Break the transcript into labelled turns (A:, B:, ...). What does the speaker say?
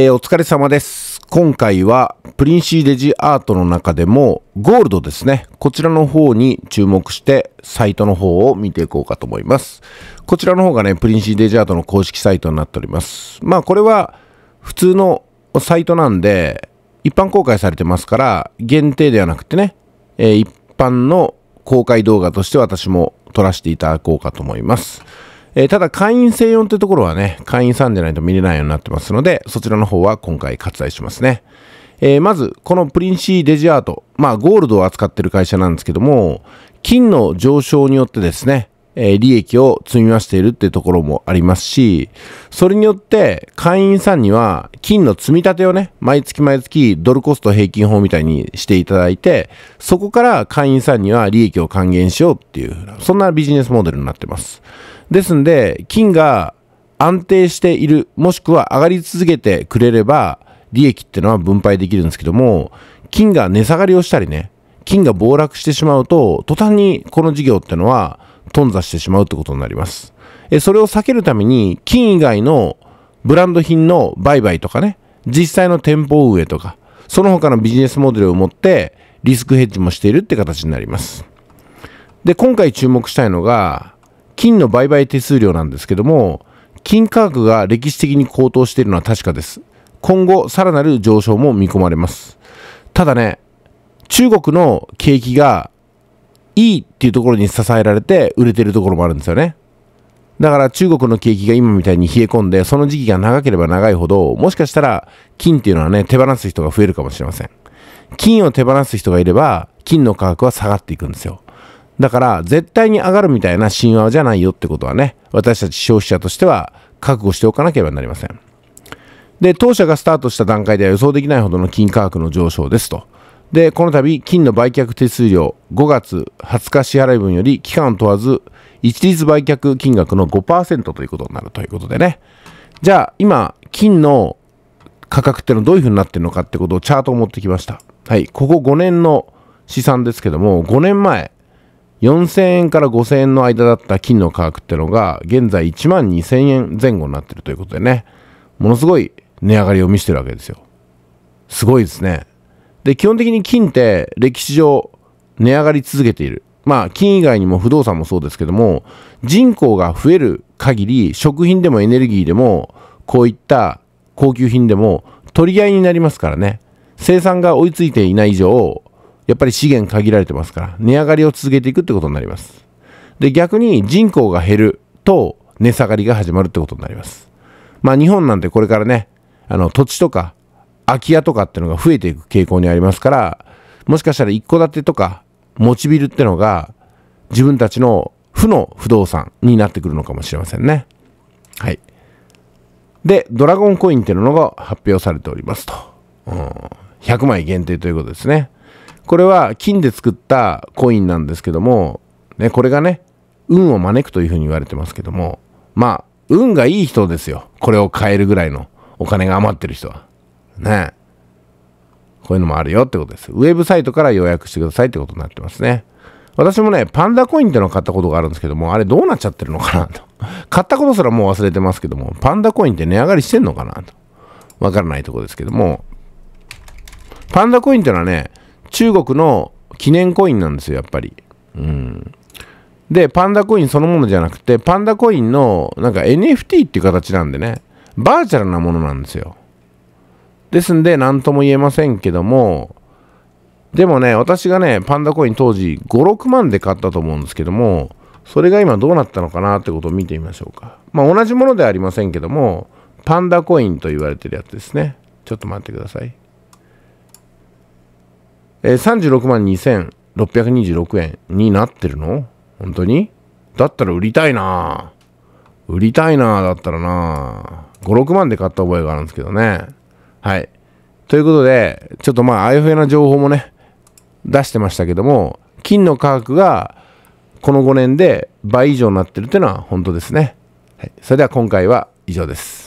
A: えー、お疲れ様です。今回はプリンシーデジアートの中でもゴールドですね。こちらの方に注目してサイトの方を見ていこうかと思います。こちらの方がね、プリンシーデジアートの公式サイトになっております。まあこれは普通のサイトなんで一般公開されてますから限定ではなくてね、えー、一般の公開動画として私も撮らせていただこうかと思います。えー、ただ会員専用ってところはね、会員さんでないと見れないようになってますので、そちらの方は今回割愛しますね。えー、まず、このプリンシーデジアート、まあ、ゴールドを扱ってる会社なんですけども、金の上昇によってですね、えー、利益を積み増しているっていうところもありますし、それによって会員さんには金の積み立てをね、毎月毎月ドルコスト平均法みたいにしていただいて、そこから会員さんには利益を還元しようっていう、そんなビジネスモデルになってます。ですんで、金が安定している、もしくは上がり続けてくれれば、利益ってのは分配できるんですけども、金が値下がりをしたりね、金が暴落してしまうと、途端にこの事業ってのは頓挫してしまうってことになります。えそれを避けるために、金以外のブランド品の売買とかね、実際の店舗運営とか、その他のビジネスモデルを持って、リスクヘッジもしているって形になります。で、今回注目したいのが、金の売買手数料なんですけども、金価格が歴史的に高騰しているのは確かです。今後、さらなる上昇も見込まれます。ただね、中国の景気がいいっていうところに支えられて売れてるところもあるんですよね。だから中国の景気が今みたいに冷え込んで、その時期が長ければ長いほど、もしかしたら金っていうのはね、手放す人が増えるかもしれません。金を手放す人がいれば、金の価格は下がっていくんですよ。だから絶対に上がるみたいな神話じゃないよってことはね、私たち消費者としては覚悟しておかなければなりません。で、当社がスタートした段階では予想できないほどの金価格の上昇ですと。で、この度、金の売却手数料5月20日支払い分より期間を問わず一律売却金額の5%ということになるということでね。じゃあ今、金の価格ってのはどういう風になってるのかってことをチャートを持ってきました。はい、ここ5年の試算ですけども、5年前、4000円から5000円の間だった金の価格ってのが、現在1万2000円前後になってるということでね、ものすごい値上がりを見せてるわけですよ。すごいですね。で、基本的に金って歴史上値上がり続けている。まあ、金以外にも不動産もそうですけども、人口が増える限り、食品でもエネルギーでも、こういった高級品でも取り合いになりますからね。生産が追いついていない以上、やっぱり資源限られてますから、値上がりを続けていくってことになります。で、逆に人口が減ると、値下がりが始まるってことになります。まあ日本なんてこれからね、あの土地とか空き家とかってのが増えていく傾向にありますから、もしかしたら一戸建てとか持ちビルってのが自分たちの負の不動産になってくるのかもしれませんね。はい。で、ドラゴンコインっていうのが発表されておりますと。うん、100枚限定ということですね。これは金で作ったコインなんですけども、ね、これがね、運を招くというふうに言われてますけども、まあ、運がいい人ですよ。これを買えるぐらいのお金が余ってる人は。ね。こういうのもあるよってことです。ウェブサイトから予約してくださいってことになってますね。私もね、パンダコインってのを買ったことがあるんですけども、あれどうなっちゃってるのかなと。買ったことすらもう忘れてますけども、パンダコインって値上がりしてんのかなと。わからないとこですけども、パンダコインってのはね、中国の記念コインなんですよ、やっぱり。うん。で、パンダコインそのものじゃなくて、パンダコインのなんか NFT っていう形なんでね、バーチャルなものなんですよ。ですんで、何とも言えませんけども、でもね、私がね、パンダコイン当時5、6万で買ったと思うんですけども、それが今どうなったのかなってことを見てみましょうか。まあ同じものではありませんけども、パンダコインと言われてるやつですね。ちょっと待ってください。えー、36万2626円になってるの本当にだったら売りたいな売りたいなだったらな5、6万で買った覚えがあるんですけどね。はい。ということで、ちょっとまあ、ああいうふうな情報もね、出してましたけども、金の価格がこの5年で倍以上になってるっていうのは本当ですね。はい、それでは今回は以上です。